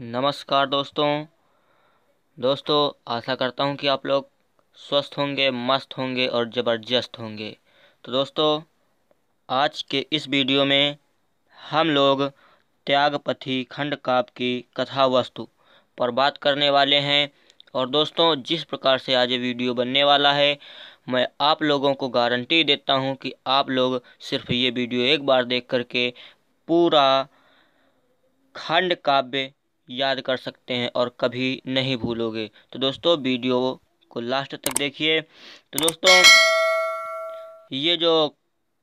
नमस्कार दोस्तों दोस्तों आशा करता हूँ कि आप लोग स्वस्थ होंगे मस्त होंगे और ज़बरदस्त होंगे तो दोस्तों आज के इस वीडियो में हम लोग त्यागपथी खंड काव्य की कथा वस्तु पर बात करने वाले हैं और दोस्तों जिस प्रकार से आज ये वीडियो बनने वाला है मैं आप लोगों को गारंटी देता हूँ कि आप लोग सिर्फ ये वीडियो एक बार देख करके पूरा खंड काव्य याद कर सकते हैं और कभी नहीं भूलोगे तो दोस्तों वीडियो को लास्ट तक देखिए तो दोस्तों ये जो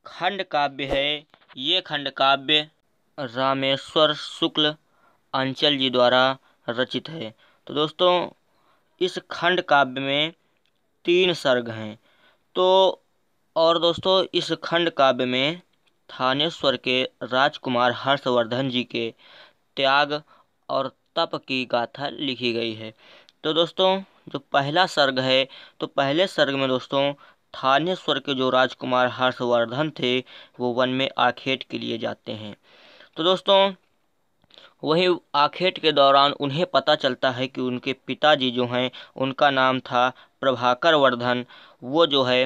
खंड काव्य है ये खंड काव्य रामेश्वर शुक्ल अंचल जी द्वारा रचित है तो दोस्तों इस खंड काव्य में तीन सर्ग हैं तो और दोस्तों इस खंड काव्य में थानेश्वर के राजकुमार हर्षवर्धन जी के त्याग और तप की गाथा लिखी गई है तो दोस्तों जो पहला सर्ग है तो पहले सर्ग में दोस्तों थानेश्वर स्वर के जो राजकुमार हर्षवर्धन थे वो वन में आखेट के लिए जाते हैं तो दोस्तों वहीं आखेट के दौरान उन्हें पता चलता है कि उनके पिताजी जो हैं उनका नाम था प्रभाकर वर्धन वो जो है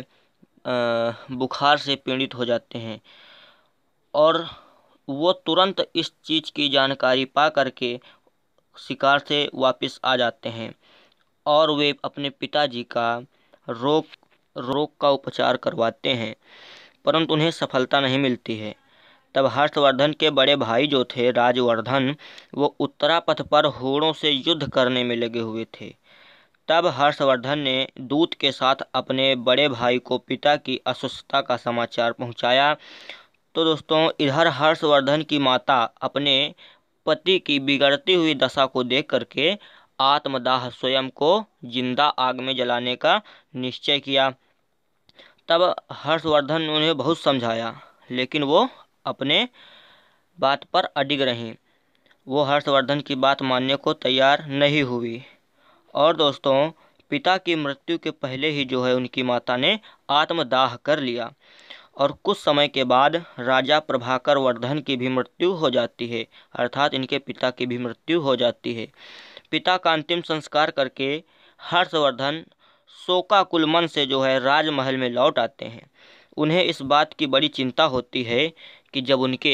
बुखार से पीड़ित हो जाते हैं और वो तुरंत इस चीज़ की जानकारी पा करके शिकार से वापस आ जाते हैं और वे अपने पिताजी का रोग रोग का उपचार करवाते हैं परंतु उन्हें सफलता नहीं मिलती है तब हर्षवर्धन के बड़े भाई जो थे राजवर्धन वो उत्तरा पथ पर होड़ों से युद्ध करने में लगे हुए थे तब हर्षवर्धन ने दूत के साथ अपने बड़े भाई को पिता की अस्वस्थता का समाचार पहुंचाया तो दोस्तों इधर हर्षवर्धन की माता अपने पति की बिगड़ती हुई दशा को देख करके आत्मदाह स्वयं को जिंदा आग में जलाने का निश्चय किया तब हर्षवर्धन ने उन्हें बहुत समझाया लेकिन वो अपने बात पर अडिग रहीं वो हर्षवर्धन की बात मानने को तैयार नहीं हुई और दोस्तों पिता की मृत्यु के पहले ही जो है उनकी माता ने आत्मदाह कर लिया और कुछ समय के बाद राजा प्रभाकर वर्धन की भी मृत्यु हो जाती है अर्थात इनके पिता की भी मृत्यु हो जाती है पिता का अंतिम संस्कार करके हर्षवर्धन शोकाकुल मन से जो है राजमहल में लौट आते हैं उन्हें इस बात की बड़ी चिंता होती है कि जब उनके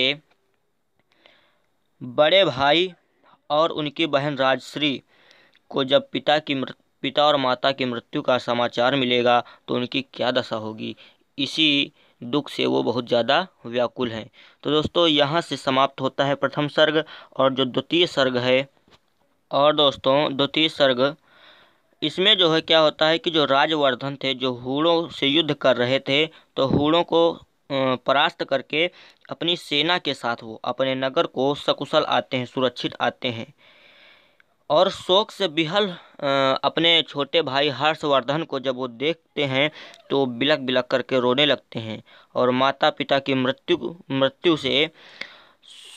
बड़े भाई और उनकी बहन राजश्री को जब पिता की पिता और माता की मृत्यु का समाचार मिलेगा तो उनकी क्या दशा होगी इसी दुख से वो बहुत ज़्यादा व्याकुल हैं तो दोस्तों यहाँ से समाप्त होता है प्रथम सर्ग और जो द्वितीय सर्ग है और दोस्तों द्वितीय सर्ग इसमें जो है क्या होता है कि जो राजवर्धन थे जो हुड़ों से युद्ध कर रहे थे तो हुड़ों को परास्त करके अपनी सेना के साथ वो अपने नगर को सकुशल आते हैं सुरक्षित आते हैं और शोक से बिहल अपने छोटे भाई हर्षवर्धन को जब वो देखते हैं तो बिलक बिलक करके रोने लगते हैं और माता पिता की मृत्यु मृत्यु से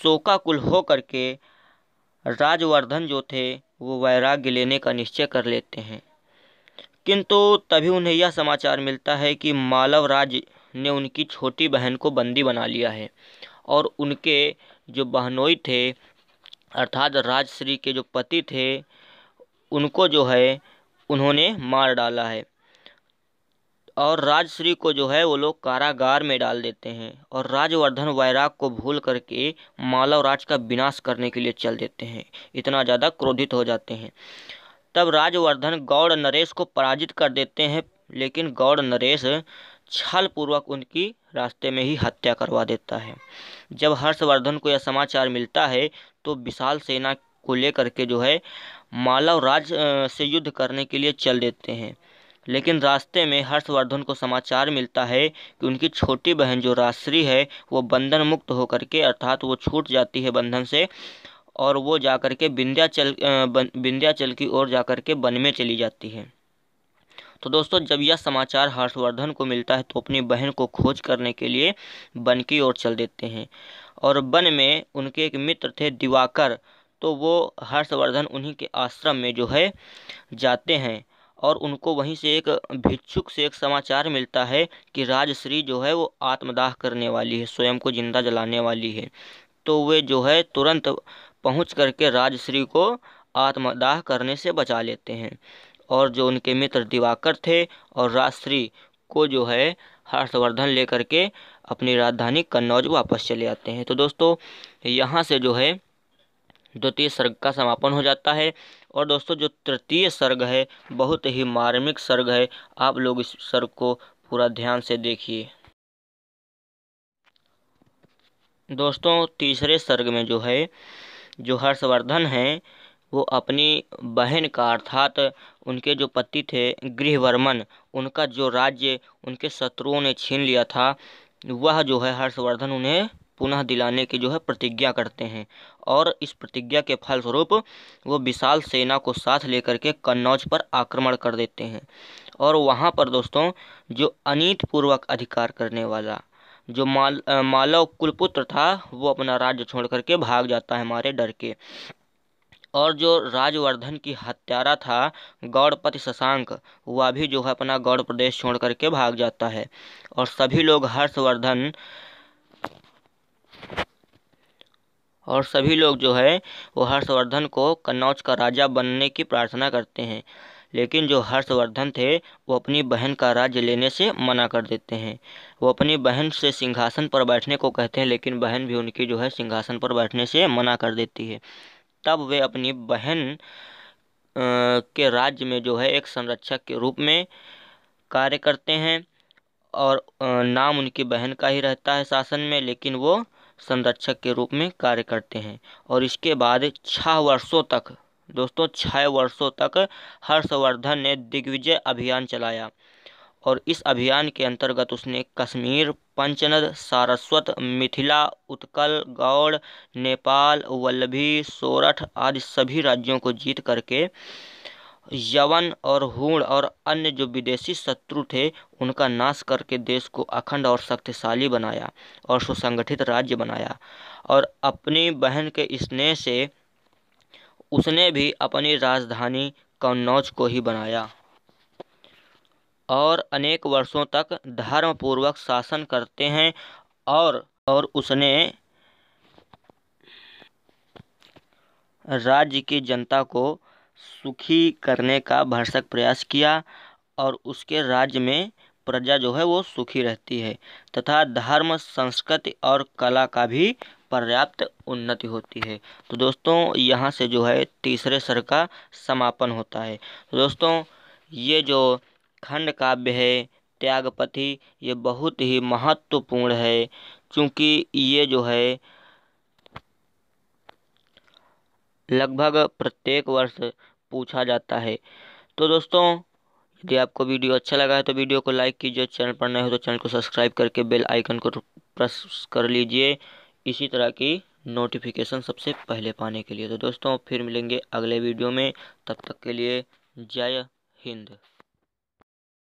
शोकाकुल हो करके राजवर्धन जो थे वो वैराग्य लेने का निश्चय कर लेते हैं किंतु तभी उन्हें यह समाचार मिलता है कि मालव राज ने उनकी छोटी बहन को बंदी बना लिया है और उनके जो बहनोई थे अर्थात राजश्री के जो पति थे उनको जो है उन्होंने मार डाला है और राजश्री को जो है वो लोग कारागार में डाल देते हैं और राजवर्धन वैराग को भूल करके मालव राज का विनाश करने के लिए चल देते हैं इतना ज़्यादा क्रोधित हो जाते हैं तब राजवर्धन गौड़ नरेश को पराजित कर देते हैं लेकिन गौड़ नरेश छल पूर्वक उनकी रास्ते में ही हत्या करवा देता है जब हर्षवर्धन को यह समाचार मिलता है तो विशाल सेना को लेकर के जो है मालव राज से युद्ध करने के लिए चल देते हैं लेकिन रास्ते में हर्षवर्धन को समाचार मिलता है कि उनकी छोटी बहन जो राश्री है वो बंधन मुक्त होकर के अर्थात वो छूट जाती है बंधन से और वो जा कर के विंध्याचल विंध्याचल की ओर जा कर के वन में चली जाती है तो दोस्तों जब यह समाचार हर्षवर्धन को मिलता है तो अपनी बहन को खोज करने के लिए वन की ओर चल देते हैं और वन में उनके एक मित्र थे दिवाकर तो वो हर्षवर्धन उन्हीं के आश्रम में जो है जाते हैं और उनको वहीं से एक भिक्षुक से एक समाचार मिलता है कि राजश्री जो है वो आत्मदाह करने वाली है स्वयं को जिंदा जलाने वाली है तो वे जो है तुरंत पहुंच करके राजश्री को आत्मदाह करने से बचा लेते हैं और जो उनके मित्र दिवाकर थे और राजश्री को जो है हर्षवर्धन लेकर के अपनी राजधानी कन्नौज वापस चले आते हैं तो दोस्तों यहाँ से जो है द्वितीय सर्ग का समापन हो जाता है और दोस्तों जो तृतीय सर्ग है बहुत ही मार्मिक सर्ग है आप लोग इस सर्ग को पूरा ध्यान से देखिए दोस्तों तीसरे सर्ग में जो है जो हर्षवर्धन हैं वो अपनी बहन का अर्थात उनके जो पति थे गृहवर्मन उनका जो राज्य उनके शत्रुओं ने छीन लिया था वह जो है हर्षवर्धन उन्हें पुनः दिलाने की जो है प्रतिज्ञा करते हैं और इस प्रतिज्ञा के फलस्वरूप वो विशाल सेना को साथ लेकर के कन्नौज पर आक्रमण कर देते हैं और वहाँ पर दोस्तों जो अनित पूर्वक अधिकार करने वाला जो माल मालव कुलपुत्र था वो अपना राज्य छोड़ करके भाग जाता है हमारे डर के और जो राजवर्धन की हत्यारा था गौड़पति शशांक वह भी जो है अपना गौड़ प्रदेश छोड़ करके भाग जाता है और सभी लोग हर्षवर्धन और सभी लोग जो है वो हर्षवर्धन को कन्नौज का राजा बनने की प्रार्थना करते हैं लेकिन जो हर्षवर्धन थे वो अपनी बहन का राज्य लेने से मना कर देते हैं वो अपनी बहन से सिंहासन पर बैठने को कहते हैं लेकिन बहन भी उनकी जो है सिंहासन पर बैठने से मना कर देती है तब वे अपनी बहन के राज्य में जो है एक संरक्षक के रूप में कार्य करते हैं और नाम उनकी बहन का ही रहता है शासन में लेकिन वो संरक्षक के रूप में कार्य करते हैं और इसके बाद छः वर्षों तक दोस्तों छः वर्षों तक हर्षवर्धन ने दिग्विजय अभियान चलाया और इस अभियान के अंतर्गत उसने कश्मीर पंचनद सारस्वत मिथिला उत्कल गौड़ नेपाल वल्लभी सोरठ आदि सभी राज्यों को जीत करके यवन और हूण और अन्य जो विदेशी शत्रु थे उनका नाश करके देश को अखंड और शक्तिशाली बनाया और सुसंगठित राज्य बनाया और अपनी बहन के स्नेह से उसने भी अपनी राजधानी कन्नौज को ही बनाया और अनेक वर्षों तक धर्मपूर्वक शासन करते हैं और और उसने राज्य की जनता को सुखी करने का भरसक प्रयास किया और उसके राज्य में प्रजा जो है वो सुखी रहती है तथा धर्म संस्कृति और कला का भी पर्याप्त उन्नति होती है तो दोस्तों यहाँ से जो है तीसरे सर का समापन होता है तो दोस्तों ये जो खंड काव्य है त्यागपति ये बहुत ही महत्वपूर्ण है क्योंकि ये जो है लगभग प्रत्येक वर्ष पूछा जाता है तो दोस्तों यदि आपको वीडियो अच्छा लगा है तो वीडियो को लाइक कीजिए चैनल पर नए हो तो चैनल को सब्सक्राइब करके बेल आइकन को प्रेस कर लीजिए इसी तरह की नोटिफिकेशन सबसे पहले पाने के लिए तो दोस्तों फिर मिलेंगे अगले वीडियो में तब तक के लिए जय हिंद